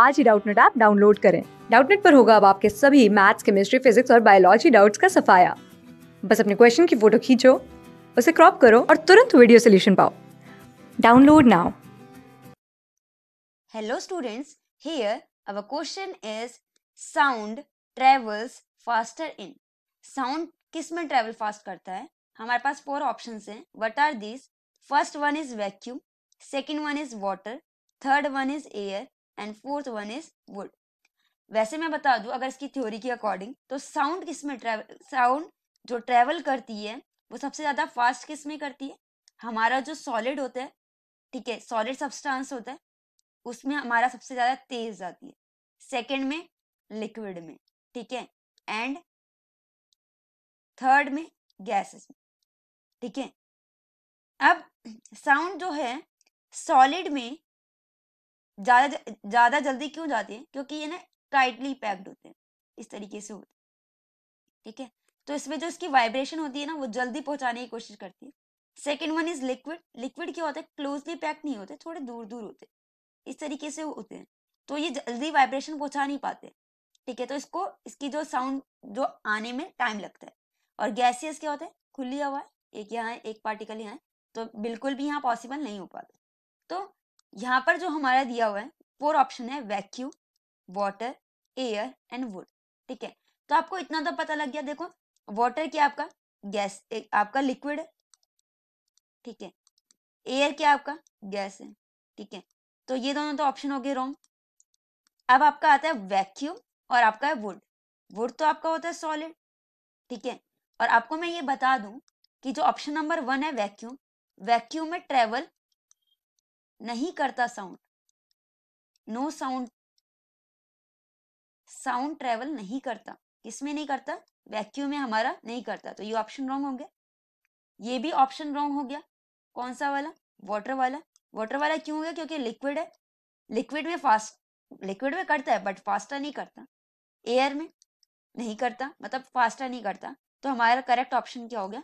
आज ही Doubtnut app download करें डाउटनेट पर होगा अब आपके सभी मैथ्स केमिस्ट्री फिजिक्स और बायोलॉजी डाउट्स का सफाया बस अपने क्वेश्चन की फोटो खींचो उसे क्रॉप करो और तुरंत वीडियो सोल्यूशन पाओ download now hello students here our question is sound travels faster in sound किस में ट्रेवल फास्ट करता है हमारे पास फोर ऑप्शन हैं what are this first one is vacuum second one is water third one is air and fourth one is wood वैसे मैं बता दूं अगर इसकी थ्योरी के अकॉर्डिंग तो साउंड किस में ट्रेवल साउंड जो ट्रेवल करती है वो सबसे ज़्यादा फास्ट किस में करती है हमारा जो सॉलिड होता है ठीक है सॉलिड सब्सटेंस होता है उसमें हमारा सबसे ज़्यादा तेज जाती है सेकेंड में लिक्विड में ठीक है एंड थर्ड में गैसेस में ठीक है अब साउंड जो है सॉलिड में ज़्यादा ज़्यादा जल्दी क्यों जाते हैं क्योंकि ये ना टाइटली पैक्ड होते हैं इस तरीके से होते ठीक है तो इसमें जो इसकी वाइब्रेशन होती है ना वो जल्दी पहुंचाने की कोशिश करती है second one is liquid liquid क्या होता है क्लोजली पैक नहीं होते थोड़े दूर दूर होते इस तरीके से होते हैं तो ये जल्दी वाइब्रेशन पहुंचा नहीं पाते ठीक है तो इसको इसकी जो साउंड जो आने में टाइम लगता है और गैसियस क्या होता है खुली हवा एक यहाँ है एक पार्टिकल यहाँ है तो बिल्कुल भी यहाँ पॉसिबल नहीं हो पाता तो यहाँ पर जो हमारा दिया हुआ है फोर ऑप्शन है vacuum water air and wood ठीक है तो आपको इतना तो पता लग गया देखो वाटर क्या आपका गैस आपका लिक्विड है ठीक है एयर क्या आपका गैस है ठीक है तो ये दोनों तो ऑप्शन हो गए रॉन्ग अब आपका आता है वैक्यूम और आपका है वुड वुड तो आपका होता है सॉलिड ठीक है और आपको मैं ये बता दूं कि जो ऑप्शन नंबर वन है वैक्यूम वैक्यूम में ट्रेवल नहीं करता sound no sound sound travel नहीं करता किसमें नहीं करता वैक्यूम में हमारा नहीं करता तो ये ऑप्शन रॉन्ग हो गया ये भी ऑप्शन रॉन्ग हो गया कौन सा वाला वाटर वाला वाटर वाला क्यों हो गया क्योंकि लिक्विड है लिक्विड में फास्ट लिक्विड में करता है बट फास्टा नहीं करता एयर में नहीं करता मतलब फास्टा नहीं करता तो हमारा करेक्ट ऑप्शन क्या हो गया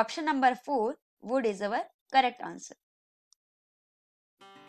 option number four wood is our correct answer